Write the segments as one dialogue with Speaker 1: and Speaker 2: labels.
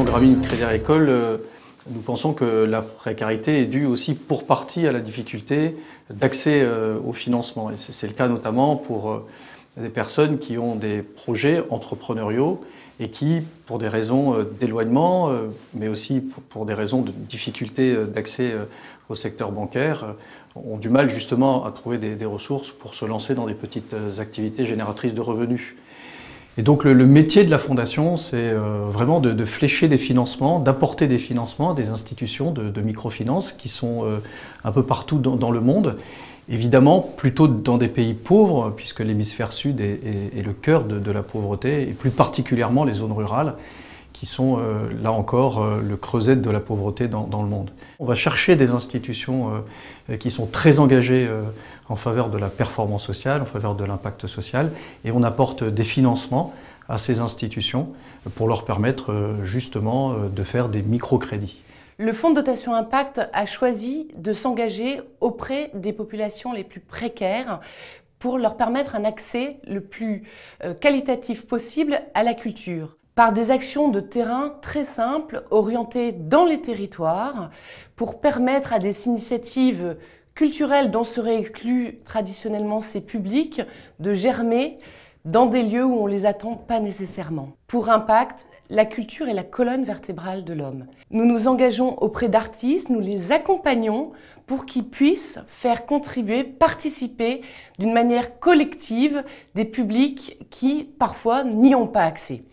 Speaker 1: Fonds Gravine Crédit Agricole, euh, nous pensons que la précarité est due aussi pour partie à la difficulté d'accès euh, au financement. Et c'est le cas notamment pour euh, des personnes qui ont des projets entrepreneuriaux et qui, pour des raisons d'éloignement, mais aussi pour des raisons de difficulté d'accès au secteur bancaire, ont du mal justement à trouver des, ressources pour se lancer dans des petites activités génératrices de revenus. Et donc le, métier de la fondation, c'est euh, vraiment de, flécher des financements, d'apporter des financements à des institutions de, microfinance qui sont euh, un peu partout dans, le monde. Évidemment, plutôt dans des pays pauvres, puisque l'hémisphère sud est, le cœur de, la pauvreté, et plus particulièrement les zones rurales qui sont, euh, là encore, euh, le creuset de la pauvreté dans, le monde. On va chercher des institutions euh, qui sont très engagées en faveur de la performance sociale, en faveur de l'impact social, et on apporte des financements à ces institutions pour leur permettre justement de faire des microcrédits.
Speaker 2: Le fonds de dotation impact a choisi de s'engager auprès des populations les plus précaires pour leur permettre un accès le plus qualitatif possible à la culture par des actions de terrain très simples, orientées dans les territoires, pour permettre à des initiatives culturelles dont seraient exclus traditionnellement ces publics de germer dans des lieux où on ne les attend pas nécessairement. Pour Impact, la culture est la colonne vertébrale de l'homme. Nous nous engageons auprès d'artistes, nous les accompagnons pour qu'ils puissent faire contribuer, participer d'une manière collective des publics qui parfois n'y ont pas accès.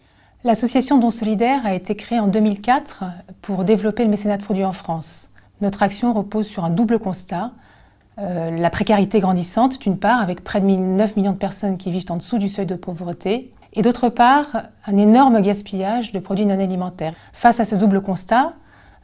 Speaker 3: L'association Don Solidaire a été créée en 2004 pour développer le mécénat de produits en France. Notre action repose sur un double constat. Euh, la précarité grandissante, d'une part, avec près de 9 millions de personnes qui vivent en dessous du seuil de pauvreté, et d'autre part, un énorme gaspillage de produits non alimentaires. Face à ce double constat,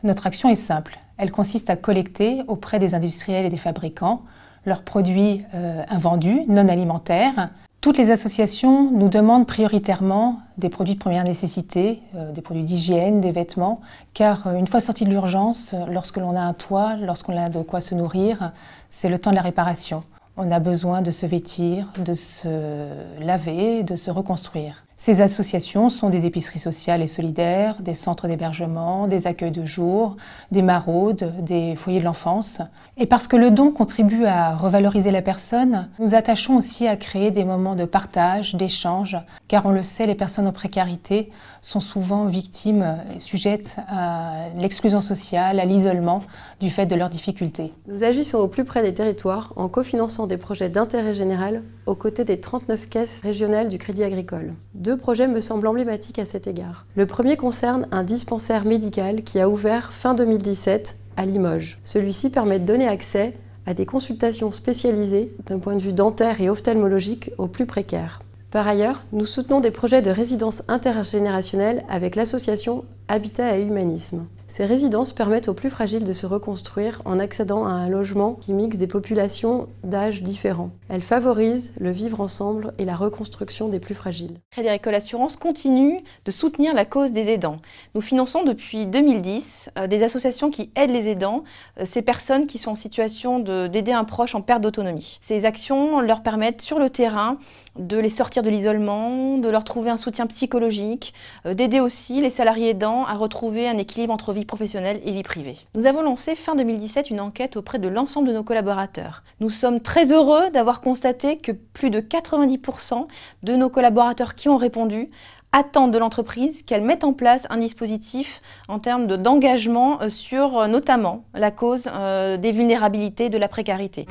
Speaker 3: notre action est simple. Elle consiste à collecter auprès des industriels et des fabricants leurs produits euh, invendus, non alimentaires, toutes les associations nous demandent prioritairement des produits de première nécessité, euh, des produits d'hygiène, des vêtements, car euh, une fois sorti de l'urgence, euh, lorsque l'on a un toit, lorsqu'on a de quoi se nourrir, c'est le temps de la réparation. On a besoin de se vêtir, de se laver, de se reconstruire. Ces associations sont des épiceries sociales et solidaires, des centres d'hébergement, des accueils de jour, des maraudes, des foyers de l'enfance. Et parce que le don contribue à revaloriser la personne, nous attachons aussi à créer des moments de partage, d'échange, car on le sait, les personnes en précarité sont souvent victimes, sujettes à l'exclusion sociale, à l'isolement du fait de leurs difficultés.
Speaker 4: Nous agissons au plus près des territoires en cofinançant des projets d'intérêt général aux côtés des 39 caisses régionales du Crédit Agricole. Deux projets me semblent emblématiques à cet égard. Le premier concerne un dispensaire médical qui a ouvert fin 2017 à Limoges. Celui-ci permet de donner accès à des consultations spécialisées d'un point de vue dentaire et ophtalmologique aux plus précaires. Par ailleurs, nous soutenons des projets de résidence intergénérationnelle avec l'association Habitat et Humanisme. Ces résidences permettent aux plus fragiles de se reconstruire en accédant à un logement qui mixe des populations d'âges différents. Elles favorisent le vivre ensemble et la reconstruction des plus fragiles.
Speaker 5: Crédit Agricole Assurance continue de soutenir la cause des aidants. Nous finançons depuis 2010 euh, des associations qui aident les aidants, euh, ces personnes qui sont en situation d'aider un proche en perte d'autonomie. Ces actions leur permettent sur le terrain de les sortir de l'isolement, de leur trouver un soutien psychologique, euh, d'aider aussi les salariés aidants à retrouver un équilibre entre vie professionnelle et vie privée. Nous avons lancé fin 2017 une enquête auprès de l'ensemble de nos collaborateurs. Nous sommes très heureux d'avoir constaté que plus de 90% de nos collaborateurs qui ont répondu attendent de l'entreprise qu'elle mette en place un dispositif en termes d'engagement euh, sur euh, notamment la cause euh, des vulnérabilités de la précarité.